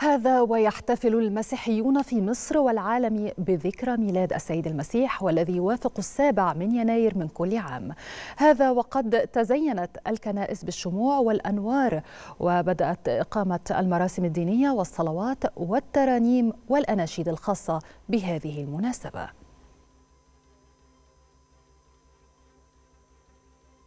هذا ويحتفل المسيحيون في مصر والعالم بذكرى ميلاد السيد المسيح والذي يوافق السابع من يناير من كل عام هذا وقد تزينت الكنائس بالشموع والأنوار وبدأت إقامة المراسم الدينية والصلوات والترانيم والأناشيد الخاصة بهذه المناسبة